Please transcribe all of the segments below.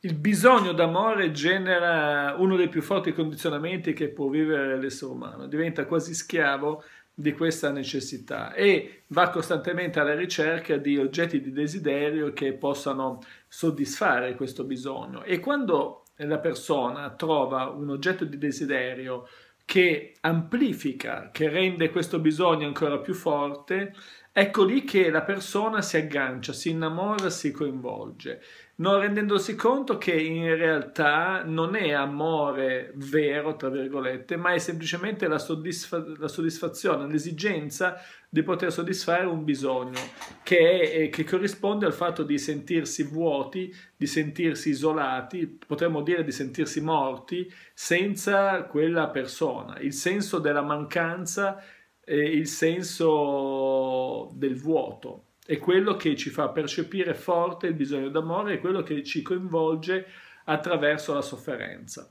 il bisogno d'amore genera uno dei più forti condizionamenti che può vivere l'essere umano, diventa quasi schiavo di questa necessità e va costantemente alla ricerca di oggetti di desiderio che possano soddisfare questo bisogno e quando la persona trova un oggetto di desiderio che amplifica, che rende questo bisogno ancora più forte, Ecco lì che la persona si aggancia, si innamora, si coinvolge, non rendendosi conto che in realtà non è amore vero, tra virgolette, ma è semplicemente la, soddisfa la soddisfazione, l'esigenza di poter soddisfare un bisogno che, è, eh, che, corrisponde al fatto di sentirsi vuoti, di sentirsi isolati, potremmo dire di sentirsi morti senza quella persona. Il senso della mancanza, eh, il senso del vuoto, è quello che ci fa percepire forte il bisogno d'amore, è quello che ci coinvolge attraverso la sofferenza.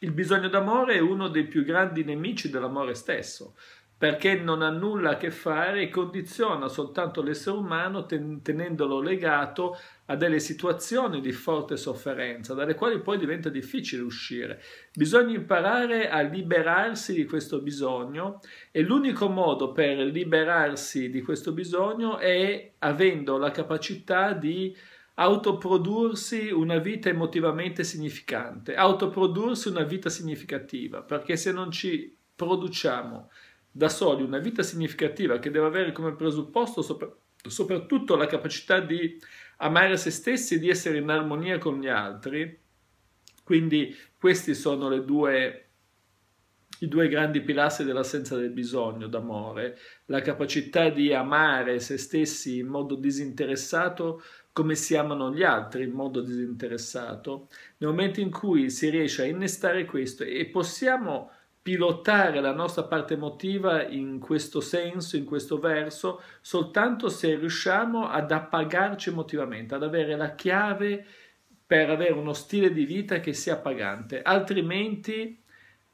Il bisogno d'amore è uno dei più grandi nemici dell'amore stesso, perché non ha nulla a che fare e condiziona soltanto l'essere umano ten tenendolo legato a delle situazioni di forte sofferenza, dalle quali poi diventa difficile uscire. Bisogna imparare a liberarsi di questo bisogno e l'unico modo per liberarsi di questo bisogno è avendo la capacità di autoprodursi una vita emotivamente significante, autoprodursi una vita significativa, perché se non ci produciamo da soli una vita significativa che deve avere come presupposto sopra, soprattutto la capacità di amare se stessi e di essere in armonia con gli altri. Quindi questi sono due, i due grandi pilastri dell'assenza del bisogno d'amore, la capacità di amare se stessi in modo disinteressato come si amano gli altri in modo disinteressato. Nel momento in cui si riesce a innestare questo e possiamo pilotare la nostra parte emotiva in questo senso, in questo verso, soltanto se riusciamo ad appagarci emotivamente, ad avere la chiave per avere uno stile di vita che sia pagante, altrimenti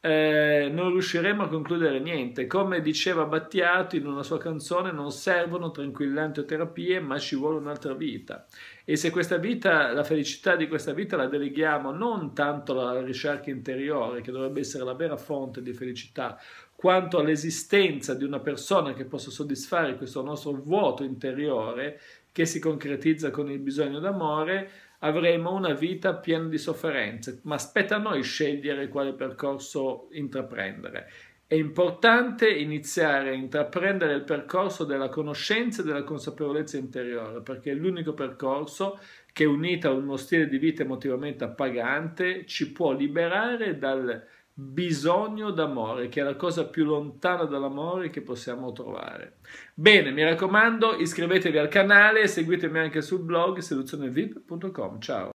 eh, non riusciremo a concludere niente. Come diceva Battiato in una sua canzone, non servono tranquillanti o terapie, ma ci vuole un'altra vita. E se questa vita, la felicità di questa vita la deleghiamo non tanto alla ricerca interiore, che dovrebbe essere la vera fonte di felicità, quanto all'esistenza di una persona che possa soddisfare questo nostro vuoto interiore, che si concretizza con il bisogno d'amore, avremo una vita piena di sofferenze, ma spetta a noi scegliere quale percorso intraprendere. È importante iniziare a intraprendere il percorso della conoscenza e della consapevolezza interiore, perché è l'unico percorso che, unito a uno stile di vita emotivamente appagante, ci può liberare dal bisogno d'amore, che è la cosa più lontana dall'amore che possiamo trovare. Bene, mi raccomando, iscrivetevi al canale, e seguitemi anche sul blog seduzionevip.com. Ciao!